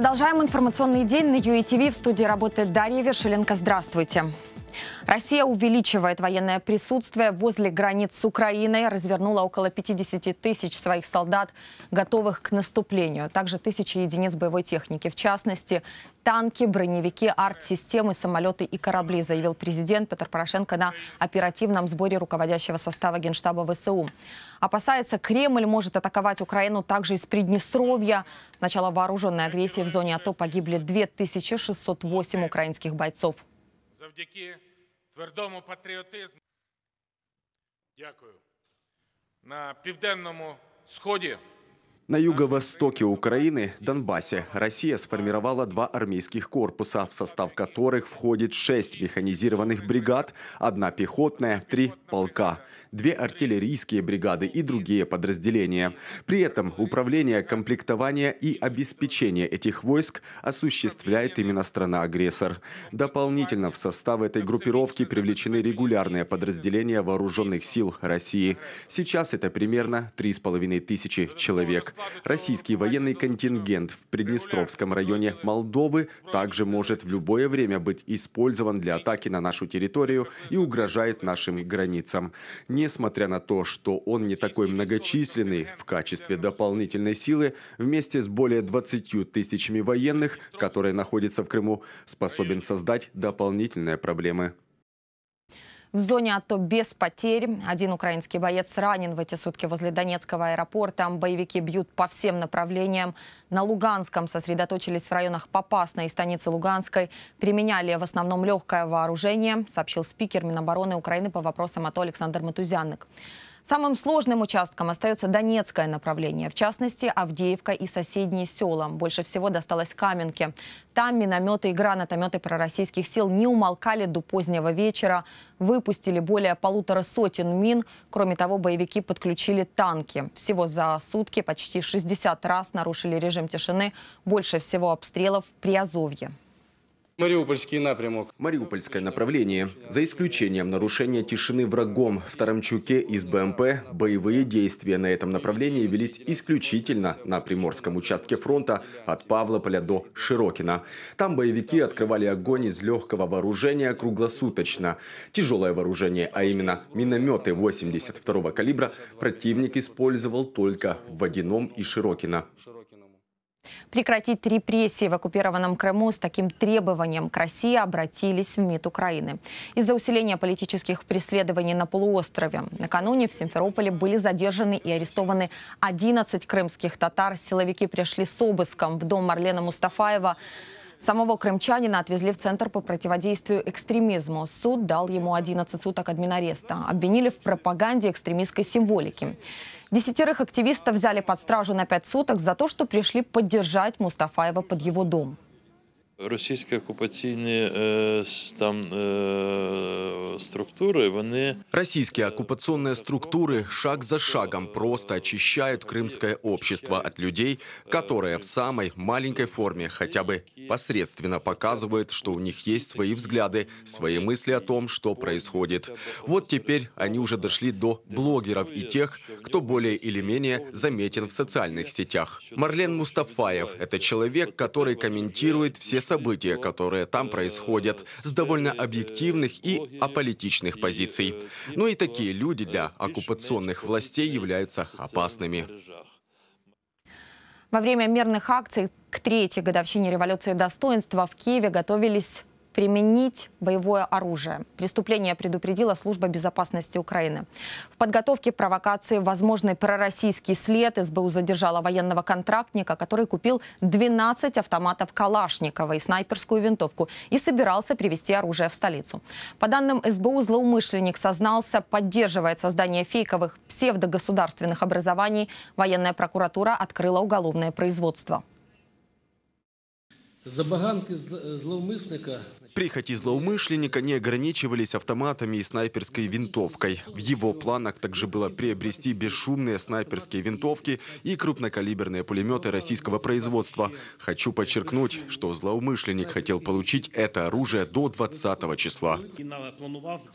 Продолжаем информационный день на ЮИТВ. В студии работает Дарья Вершиленко. Здравствуйте. Россия увеличивает военное присутствие возле границ с Украиной, развернула около 50 тысяч своих солдат, готовых к наступлению. Также тысячи единиц боевой техники, в частности, танки, броневики, арт-системы, самолеты и корабли, заявил президент Петр Порошенко на оперативном сборе руководящего состава Генштаба ВСУ. Опасается, Кремль может атаковать Украину также из Приднестровья. С начала вооруженной агрессии в зоне АТО погибли 2608 украинских бойцов твердому патріотизму. Дякую. На південному сході на юго-востоке Украины, Донбассе, Россия сформировала два армейских корпуса, в состав которых входит шесть механизированных бригад, одна пехотная, три полка, две артиллерийские бригады и другие подразделения. При этом управление комплектования и обеспечение этих войск осуществляет именно страна-агрессор. Дополнительно в состав этой группировки привлечены регулярные подразделения вооруженных сил России. Сейчас это примерно 3,5 тысячи человек. Российский военный контингент в Приднестровском районе Молдовы также может в любое время быть использован для атаки на нашу территорию и угрожает нашим границам. Несмотря на то, что он не такой многочисленный, в качестве дополнительной силы вместе с более 20 тысячами военных, которые находятся в Крыму, способен создать дополнительные проблемы. В зоне АТО без потерь. Один украинский боец ранен в эти сутки возле Донецкого аэропорта. Боевики бьют по всем направлениям. На Луганском сосредоточились в районах Попасной и станицы Луганской. Применяли в основном легкое вооружение, сообщил спикер Минобороны Украины по вопросам АТО Александр Матузянник. Самым сложным участком остается Донецкое направление, в частности, Авдеевка и соседние села. Больше всего досталось Каменке. Там минометы и гранатометы пророссийских сил не умолкали до позднего вечера, выпустили более полутора сотен мин. Кроме того, боевики подключили танки. Всего за сутки почти 60 раз нарушили режим тишины, больше всего обстрелов в Приазовье. Мариупольский напрямок. Мариупольское направление. За исключением нарушения тишины врагом в Тарамчуке из БМП, боевые действия на этом направлении велись исключительно на приморском участке фронта от Павлополя до Широкина. Там боевики открывали огонь из легкого вооружения круглосуточно. Тяжелое вооружение, а именно минометы 82-го калибра, противник использовал только в Водяном и Широкино. Прекратить репрессии в оккупированном Крыму с таким требованием к России обратились в МИД Украины. Из-за усиления политических преследований на полуострове накануне в Симферополе были задержаны и арестованы 11 крымских татар. Силовики пришли с обыском в дом Марлена Мустафаева. Самого крымчанина отвезли в Центр по противодействию экстремизму. Суд дал ему 11 суток админареста. Обвинили в пропаганде экстремистской символики. Десятерых активистов взяли под стражу на пять суток за то, что пришли поддержать Мустафаева под его дом. Російські окупаційні э, там э, структури вони российские э, оккупационные структуры шаг за шагом просто очищают крымское общество от людей, которые в самой маленькой форме хотя бы посредственно показывают, что у них есть свои взгляды, свои мысли о том, что происходит. Вот теперь они уже дошли до блогеров и тех, кто более или менее заметен в социальных сетях. Марлен Мустафаев – это человек, который комментирует все события, которые там происходят, с довольно объективных и аполитичных политичных позиций. Но ну и такие люди для оккупационных властей являются опасными. Во время мирных акций к третьей годовщине революции достоинства в Киеве готовились применить боевое оружие. Преступление предупредила Служба безопасности Украины. В подготовке провокации возможный пророссийский след СБУ задержала военного контрактника, который купил 12 автоматов Калашникова и снайперскую винтовку и собирался привезти оружие в столицу. По данным СБУ, злоумышленник сознался, поддерживает создание фейковых псевдогосударственных образований. Военная прокуратура открыла уголовное производство. Забаганки злоумышленника... Прихоти злоумышленника не ограничивались автоматами и снайперской винтовкой. В его планах также было приобрести бесшумные снайперские винтовки и крупнокалиберные пулеметы российского производства. Хочу подчеркнуть, что злоумышленник хотел получить это оружие до 20 числа.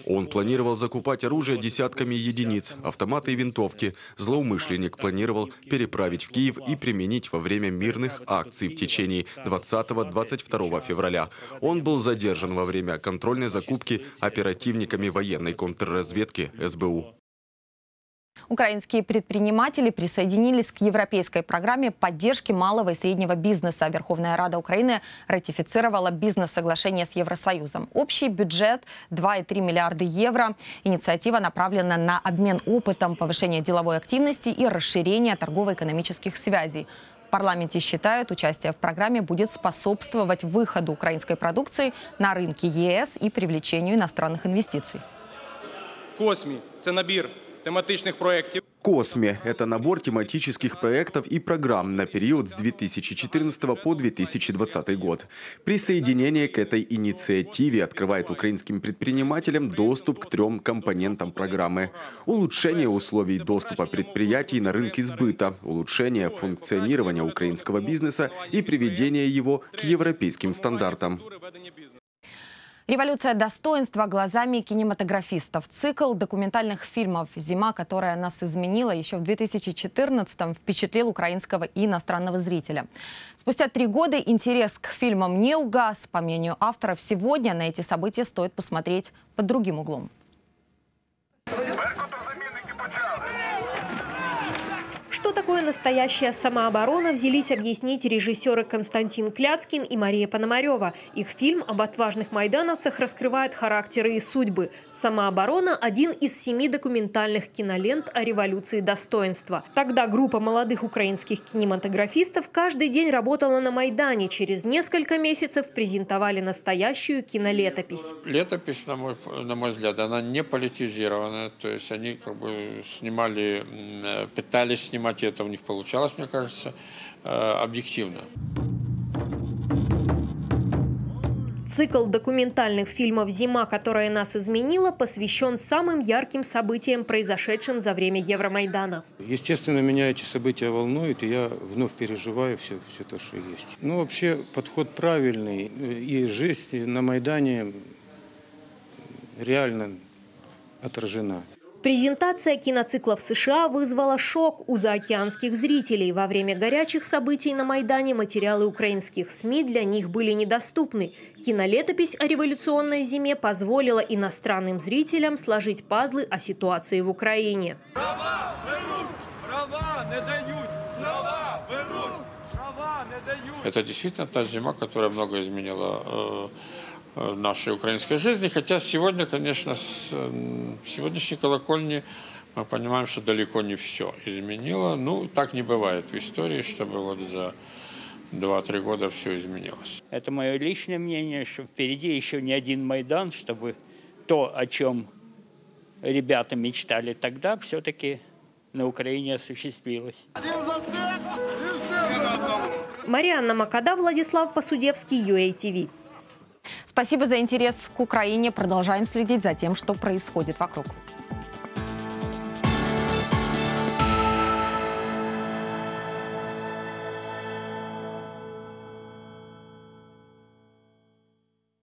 Он планировал закупать оружие десятками единиц, автоматы и винтовки. Злоумышленник планировал переправить в Киев и применить во время мирных акций в течение 20 22 февраля. Он был задержан во время контрольной закупки оперативниками военной контрразведки СБУ. Украинские предприниматели присоединились к европейской программе поддержки малого и среднего бизнеса. Верховная Рада Украины ратифицировала бизнес-соглашение с Евросоюзом. Общий бюджет 2,3 миллиарда евро. Инициатива направлена на обмен опытом, повышение деловой активности и расширение торгово-экономических связей. В парламенте считают, участие в программе будет способствовать выходу украинской продукции на рынки ЕС и привлечению иностранных инвестиций. Космі це набір тематичних проєктів. «Косме». Это набор тематических проектов и программ на период с 2014 по 2020 год. Присоединение к этой инициативе открывает украинским предпринимателям доступ к трем компонентам программы. Улучшение условий доступа предприятий на рынке сбыта, улучшение функционирования украинского бизнеса и приведение его к европейским стандартам. Революция достоинства глазами кинематографистов. Цикл документальных фильмов «Зима, которая нас изменила» еще в 2014-м впечатлил украинского и иностранного зрителя. Спустя три года интерес к фильмам не угас. По мнению авторов, сегодня на эти события стоит посмотреть под другим углом. такое настоящая самооборона, взялись объяснить режиссеры Константин Кляцкин и Мария Пономарева. Их фильм об отважных майдановцах раскрывает характеры и судьбы. «Самооборона» – один из семи документальных кинолент о революции достоинства. Тогда группа молодых украинских кинематографистов каждый день работала на Майдане. Через несколько месяцев презентовали настоящую кинолетопись. Летопись, на мой, на мой взгляд, она не политизированная, То есть они как бы снимали, э, пытались снимать все-таки это у них получалось, мне кажется, э, объективно. Цикл документальных фильмов «Зима, которая нас изменила» посвящен самым ярким событиям, произошедшим за время Евромайдана. Естественно, меня эти события волнуют, и я вновь переживаю все, все то, что есть. Ну, вообще, подход правильный. Э, и жизнь на Майдане реально отражена. Презентация киноцикла в США вызвала шок у заокеанских зрителей. Во время горячих событий на Майдане материалы украинских СМИ для них были недоступны. Кинолетопись о революционной зиме позволила иностранным зрителям сложить пазлы о ситуации в Украине. Права берут, права не дают, права берут, права не дают. Это действительно та зима, которая много изменила э, Э, нашей украинской жизни. Хотя сегодня, конечно, с э, сегодняшней колокольни мы понимаем, что далеко не все изменило. Ну, так не бывает в истории, чтобы вот за 2-3 года все изменилось. Это мое личное мнение, что впереди еще не один Майдан, чтобы то, о чем ребята мечтали тогда, все-таки на Украине осуществилось. Марианна Макада, Владислав Посудевский, ЮАТВ. Спасибо за интерес к Украине. Продолжаем следить за тем, что происходит вокруг.